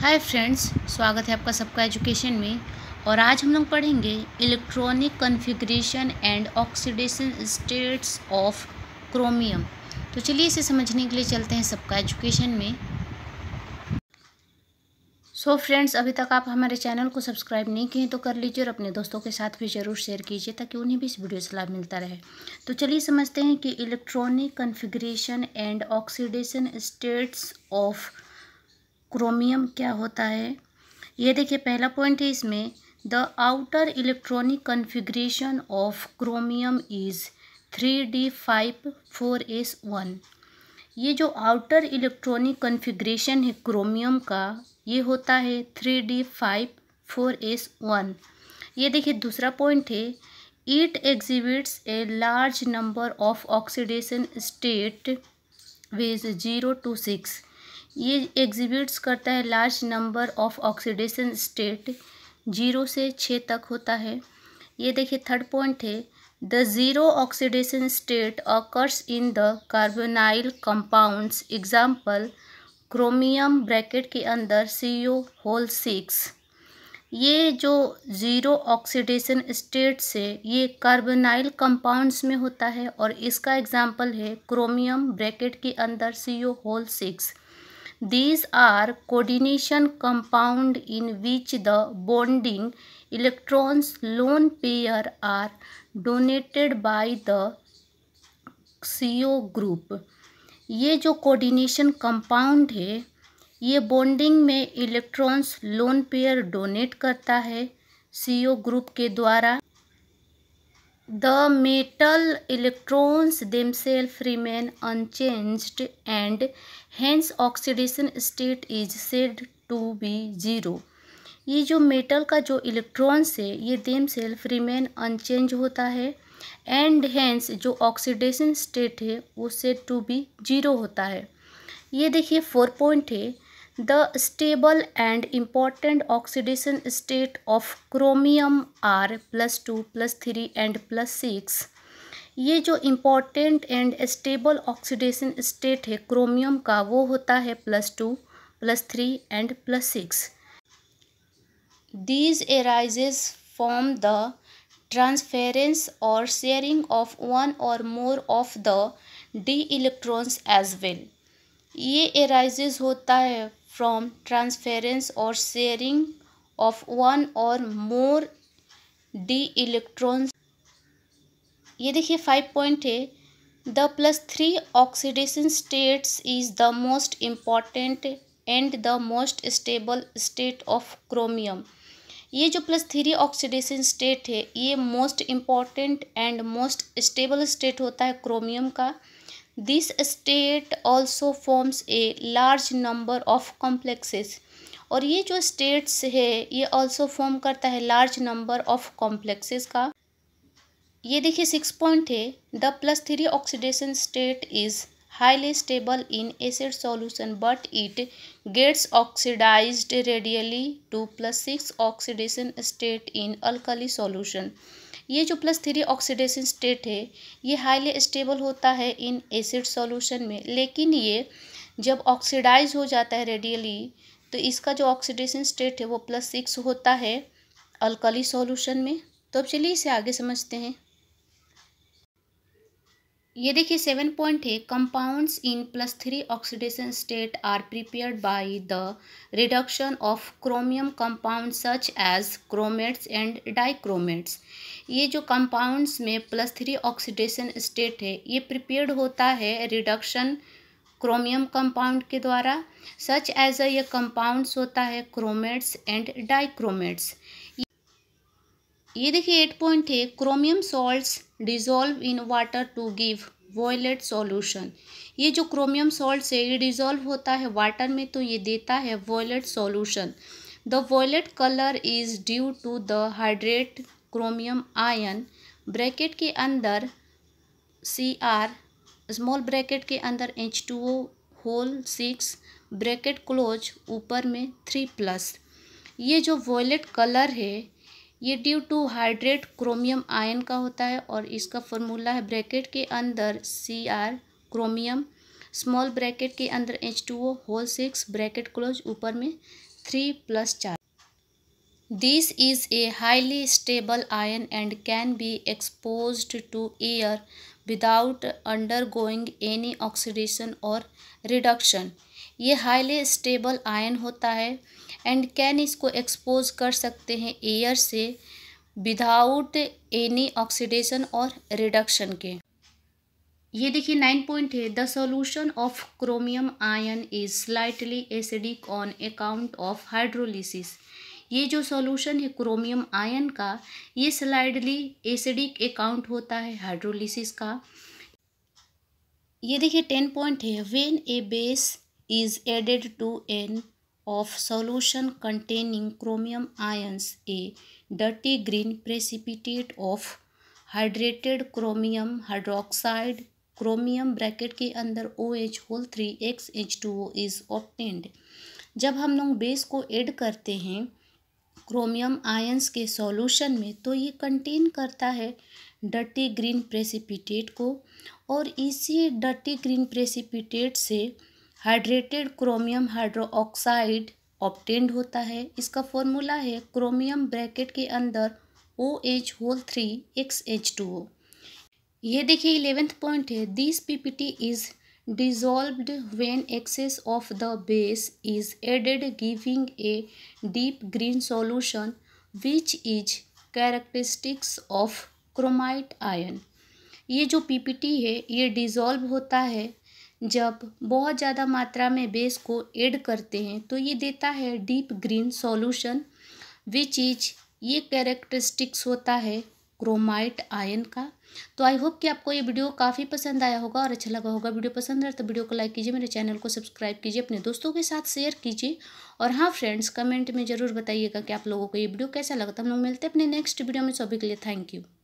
Hi friends स्वागत है आपका सबका एजुकेशन में और आज हम लोग पढ़ेंगे electronic configuration and oxidation states of chromium तो चलिए इसे समझने के लिए चलते हैं सबका एजुकेशन में सो so फ्रेंड्स अभी तक आप हमारे चैनल को सब्सक्राइब नहीं किए तो कर लीजिए और अपने दोस्तों के साथ भी ज़रूर शेयर कीजिए ताकि उन्हें भी इस वीडियो से लाभ मिलता रहे तो चलिए समझते हैं कि electronic configuration and oxidation states of chromium क्या होता है ये देखिए पहला पॉइंट है इसमें the outer electronic configuration of chromium is three D five four S one ये जो आउटर इलेक्ट्रॉनिक कन्फिग्रेशन है क्रोमियम का ये होता है three D five four S one ये देखिए दूसरा पॉइंट है it exhibits a large number of oxidation state viz zero to six ये एग्जिबिट्स करता है large number of oxidation state zero से छः तक होता है ये देखिए थर्ड पॉइंट है the zero oxidation state occurs in the carbonyl compounds example chromium bracket के अंदर सी ओ होल सिक्स ये जो ज़ीरो ऑक्सीडेशन स्टेट से ये कार्बोनाइल कंपाउंड्स में होता है और इसका एग्जाम्पल है क्रोमियम ब्रैकेट के अंदर C O whole six These are coordination compound in which the bonding electrons lone pair are donated by the CO group. ये जो कोऑर्डिनेशन कंपाउंड है ये बॉन्डिंग में इलेक्ट्रॉन्स लोन पेयर डोनेट करता है सीओ ग्रुप के द्वारा the metal electrons themselves remain unchanged and hence oxidation state is said to be zero ये जो मेटल का जो इलेक्ट्रॉन्स है ये देम सेल्फ रिमेन अनचेंज होता है एंड हैंस जो ऑक्सीडेशन स्टेट है वो सेड टू बी जीरो होता है ये देखिए फोर पॉइंट है the stable and important oxidation state of chromium are plus two plus three and plus six ये जो important and stable oxidation state है क्रोमियम का वो होता है plus two plus three and plus six these arises from the transference or sharing of one or more of the D electrons as well ये arises होता है from transference or sharing of one or more D electrons ये देखिए five point है the plus three oxidation states is the most important and the most stable state of chromium ये जो plus three oxidation state है ये most important and most stable state होता है chromium का this state also forms a large number of complexes और ये जो स्टेट्स है ये ऑल्सो फॉर्म करता है लार्ज नंबर ऑफ कॉम्प्लेक्सेस का ये देखिए सिक्स पॉइंट है the plus three oxidation state is highly stable in acid solution but it gets oxidised readily to plus six oxidation state in alkali solution ये जो plus three oxidation state है ये highly stable होता है इन acid solution में लेकिन ये जब ऑक्सीडाइज हो जाता है रेडियली तो इसका जो ऑक्सीडेशन स्टेट है वो प्लस सिक्स होता है अल्कली सॉल्यूशन में तो अब चलिए इसे आगे समझते हैं ये देखिए सेवन पॉइंट है compounds in plus three oxidation state are prepared by the reduction of chromium compound such as chromates and dichromates ये जो कंपाउंड्स में प्लस थ्री ऑक्सीडेशन स्टेट है ये प्रिपेयर्ड होता है रिडक्शन क्रोमियम कंपाउंड के द्वारा सच एज अ ये कंपाउंड्स होता है क्रोमेट्स एंड डाइक्रोमेट्स ये देखिए एट पॉइंट है chromium salts dissolve in water to give violet solution ये जो क्रोमियम सॉल्ट है ये डिजोल्व होता है वाटर में तो ये देता है violet solution the violet colour is due to the hydrate chromium ion bracket के अंदर सी आर स्मॉल ब्रैकेट के अंदर H two O whole six bracket close ऊपर में थ्री प्लस ये जो वॉयलेट कलर है ये due to hydrate chromium ion का होता है और इसका फॉर्मूला है ब्रैकेट के अंदर C R chromium small bracket के अंदर H two O whole six bracket close ऊपर में थ्री प्लस चार this is a highly stable ion and can be expose to air without undergoing any oxidation और reduction ये highly stable ion होता है and can इसको expose कर सकते हैं एयर से विदाउट एनी ऑक्सीडेशन और रिडक्शन के ये देखिए नाइन पॉइंट है the solution of chromium ion is slightly acidic on account of hydrolysis ये जो सोल्यूशन है क्रोमियम आयन का ये स्लाइडली एसिडिक अकाउंट होता है हाइड्रोलिसिस का ये देखिए टेन पॉइंट है when a base is added to an of solution containing chromium ions a dirty green precipitate of hydrated chromium hydroxide chromium bracket के अंदर O H whole three X H two O is obtained जब हम लोग base को add करते हैं chromium ions के solution में तो ये कंटेन करता है डर्टी ग्रीन प्रेसिपिटेट को और इसी डर्टी ग्रीन प्रेसिपिटेट से हाइड्रेटेड क्रोमियम हाइड्रोक्साइड ऑप्टेंड होता है इसका फॉर्मूला है क्रोमियम ब्रैकेट के अंदर O H whole three X H two O ये देखिए इलेवेंथ पॉइंट है this PPT is dissolved when excess of the base is added giving a deep green solution which is characteristics of chromite ion ये जो PPT है ये dissolve होता है जब बहुत ज़्यादा मात्रा में बेस को ऐड करते हैं तो ये देता है deep green solution which is ये कैरेक्टरिस्टिक्स होता है क्रोमाइट आयन का तो आई होप कि आपको ये वीडियो काफ़ी पसंद आया होगा और अच्छा लगा होगा वीडियो पसंद आया तो वीडियो को लाइक कीजिए मेरे चैनल को सब्सक्राइब कीजिए अपने दोस्तों के साथ शेयर कीजिए और हाँ फ्रेंड्स कमेंट में ज़रूर बताइएगा कि आप लोगों को ये वीडियो कैसा लगा तो हम लोग मिलते हैं अपने नेक्स्ट वीडियो में सभी के लिए थैंक यू